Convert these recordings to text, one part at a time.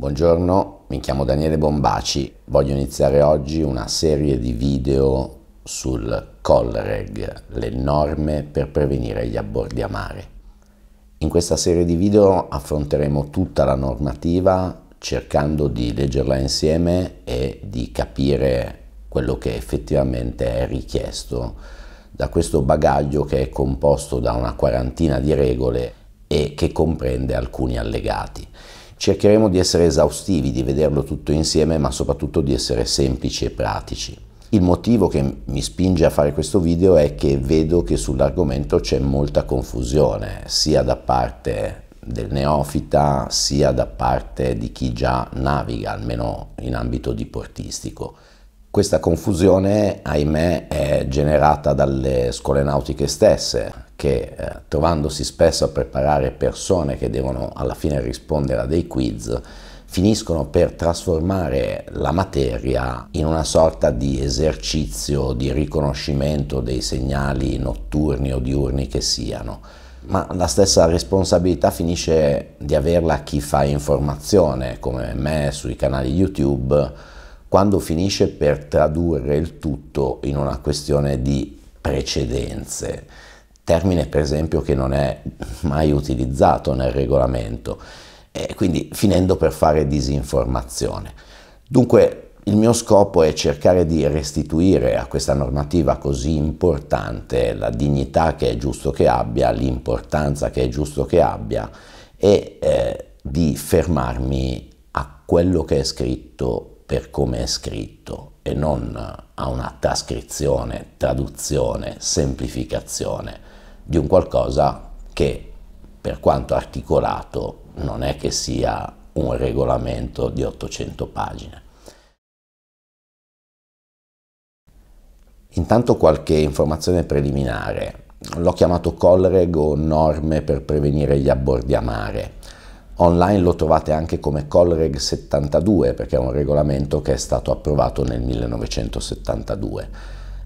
Buongiorno, mi chiamo Daniele Bombaci, voglio iniziare oggi una serie di video sul Colreg, le norme per prevenire gli abbordi a mare. In questa serie di video affronteremo tutta la normativa cercando di leggerla insieme e di capire quello che effettivamente è richiesto da questo bagaglio che è composto da una quarantina di regole e che comprende alcuni allegati. Cercheremo di essere esaustivi, di vederlo tutto insieme, ma soprattutto di essere semplici e pratici. Il motivo che mi spinge a fare questo video è che vedo che sull'argomento c'è molta confusione, sia da parte del neofita sia da parte di chi già naviga, almeno in ambito diportistico. Questa confusione, ahimè, è generata dalle scuole nautiche stesse, che eh, trovandosi spesso a preparare persone che devono alla fine rispondere a dei quiz, finiscono per trasformare la materia in una sorta di esercizio di riconoscimento dei segnali notturni o diurni che siano. Ma la stessa responsabilità finisce di averla chi fa informazione, come me sui canali YouTube, quando finisce per tradurre il tutto in una questione di precedenze termine per esempio che non è mai utilizzato nel regolamento, e quindi finendo per fare disinformazione. Dunque il mio scopo è cercare di restituire a questa normativa così importante la dignità che è giusto che abbia, l'importanza che è giusto che abbia e eh, di fermarmi a quello che è scritto per come è scritto e non a una trascrizione, traduzione, semplificazione di un qualcosa che per quanto articolato non è che sia un regolamento di 800 pagine. Intanto qualche informazione preliminare. L'ho chiamato Colreg o norme per prevenire gli abbordi a mare Online lo trovate anche come Colreg 72 perché è un regolamento che è stato approvato nel 1972.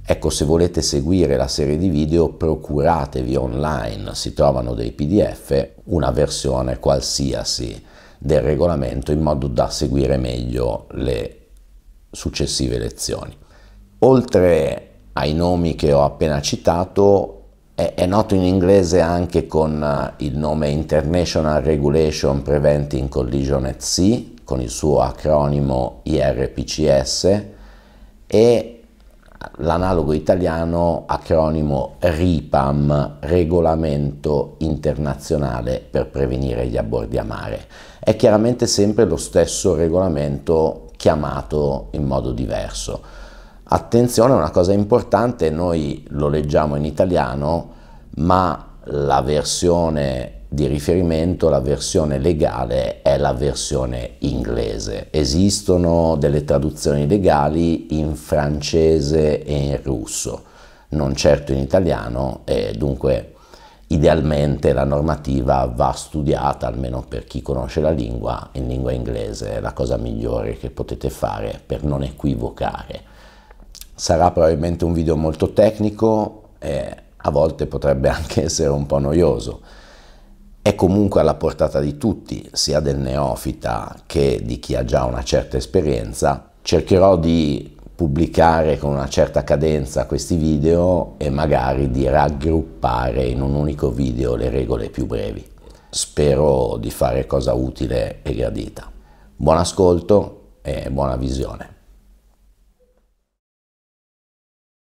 Ecco, se volete seguire la serie di video, procuratevi online, si trovano dei PDF, una versione qualsiasi del regolamento in modo da seguire meglio le successive lezioni. Oltre ai nomi che ho appena citato, è, è noto in inglese anche con eh, il nome International Regulation Preventing Collision at Sea, con il suo acronimo IRPCS, e l'analogo italiano acronimo RIPAM, Regolamento Internazionale per Prevenire gli Abordi a Mare. È chiaramente sempre lo stesso regolamento chiamato in modo diverso. Attenzione una cosa importante, noi lo leggiamo in italiano, ma la versione di riferimento, la versione legale è la versione inglese. Esistono delle traduzioni legali in francese e in russo, non certo in italiano e dunque idealmente la normativa va studiata, almeno per chi conosce la lingua, in lingua inglese, è la cosa migliore che potete fare per non equivocare sarà probabilmente un video molto tecnico e a volte potrebbe anche essere un po' noioso. È comunque alla portata di tutti, sia del neofita che di chi ha già una certa esperienza. Cercherò di pubblicare con una certa cadenza questi video e magari di raggruppare in un unico video le regole più brevi. Spero di fare cosa utile e gradita. Buon ascolto e buona visione.